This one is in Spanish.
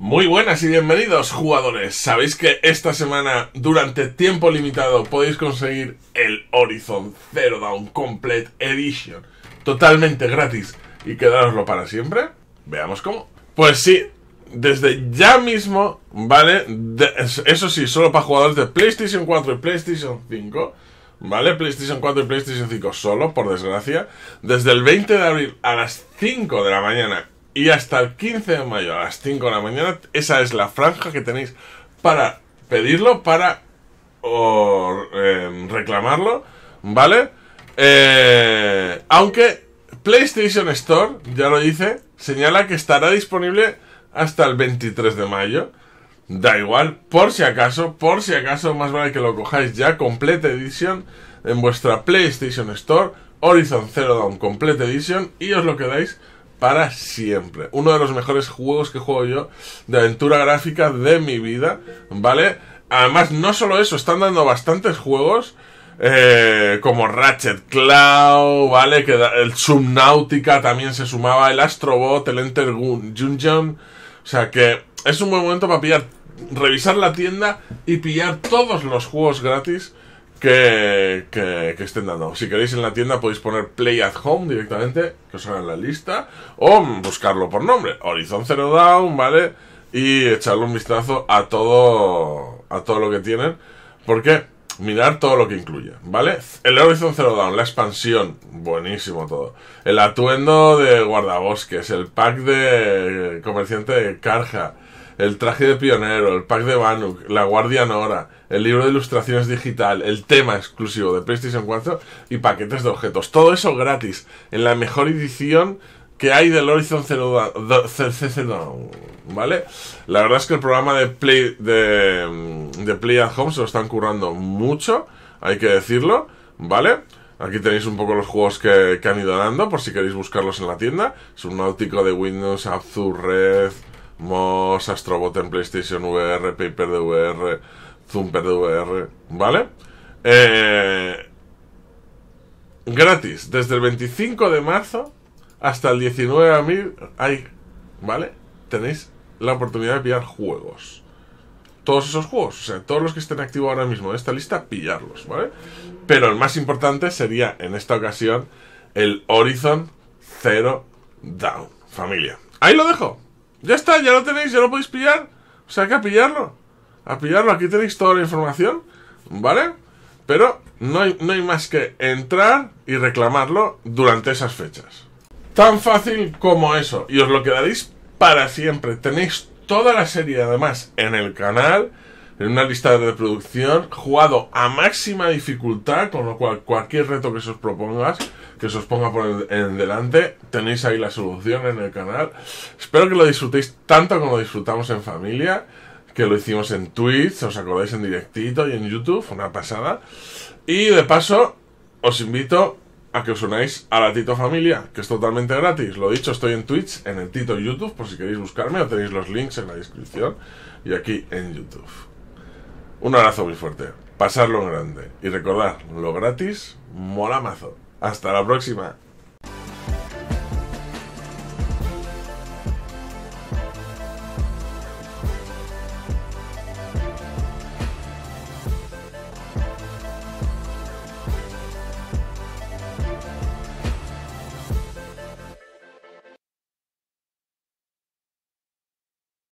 Muy buenas y bienvenidos jugadores. Sabéis que esta semana, durante tiempo limitado, podéis conseguir el Horizon Zero Dawn Complete Edition totalmente gratis y quedaroslo para siempre. Veamos cómo. Pues sí, desde ya mismo, ¿vale? eso sí, solo para jugadores de PlayStation 4 y PlayStation 5. ¿Vale? PlayStation 4 y PlayStation 5 solo, por desgracia. Desde el 20 de abril a las 5 de la mañana y hasta el 15 de mayo a las 5 de la mañana, esa es la franja que tenéis para pedirlo, para em, reclamarlo, ¿vale? Eh, aunque PlayStation Store, ya lo dice, señala que estará disponible hasta el 23 de mayo. Da igual, por si acaso, por si acaso, más vale que lo cojáis ya, Complete Edition, en vuestra PlayStation Store, Horizon Zero Dawn Complete Edition, y os lo quedáis para siempre. Uno de los mejores juegos que juego yo de aventura gráfica de mi vida, ¿vale? Además, no solo eso, están dando bastantes juegos eh, como Ratchet Cloud, ¿vale? Que el Subnautica también se sumaba, el Astrobot, el Enter Jun O sea que es un buen momento para pillar, revisar la tienda y pillar todos los juegos gratis que, que, estén dando. Si queréis en la tienda podéis poner Play at Home directamente, que os en la lista, o buscarlo por nombre, Horizon Zero Down, ¿vale? Y echarle un vistazo a todo, a todo lo que tienen, porque mirar todo lo que incluye, ¿vale? El Horizon Zero Dawn, la expansión, buenísimo todo. El atuendo de guardabosques, el pack de comerciante de carja, el traje de pionero, el pack de Banuk, la guardia Nora, el libro de ilustraciones digital, el tema exclusivo de PlayStation 4 y paquetes de objetos. Todo eso gratis, en la mejor edición que hay del Horizon Zero Dawn, ¿vale? La verdad es que el programa de Play, mm, de, Play at Home se lo están currando mucho, hay que decirlo, ¿vale? Aquí tenéis un poco los juegos que, han ido dando, por si queréis buscarlos en la tienda. es un náutico de Windows, Azure, Red, Moss, Astrobot en PlayStation VR, Paper de VR, Zumper de VR, ¿vale? Eh, gratis, desde el 25 de marzo hasta el 19 de hay, ¿vale? Tenéis la oportunidad de pillar juegos. Todos esos juegos, o sea, todos los que estén activos ahora mismo en esta lista, pillarlos, ¿vale? Pero el más importante sería, en esta ocasión, el Horizon Zero Down, familia. Ahí lo dejo. Ya está, ya lo tenéis, ya lo podéis pillar. O sea, hay que a pillarlo. A pillarlo, aquí tenéis toda la información, ¿vale? Pero no hay, no hay más que entrar y reclamarlo durante esas fechas. Tan fácil como eso. Y os lo quedaréis para siempre. Tenéis toda la serie además en el canal en una lista de reproducción, jugado a máxima dificultad, con lo cual cualquier reto que se os propongas, que se os ponga por en delante, tenéis ahí la solución en el canal. Espero que lo disfrutéis tanto como lo disfrutamos en familia, que lo hicimos en Twitch, os acordáis en directito y en YouTube, una pasada. Y de paso, os invito a que os unáis a la Tito Familia, que es totalmente gratis. Lo dicho, estoy en Twitch, en el Tito YouTube, por si queréis buscarme, o tenéis los links en la descripción y aquí en YouTube. Un abrazo muy fuerte, pasarlo en grande y recordar lo gratis molamazo. Hasta la próxima.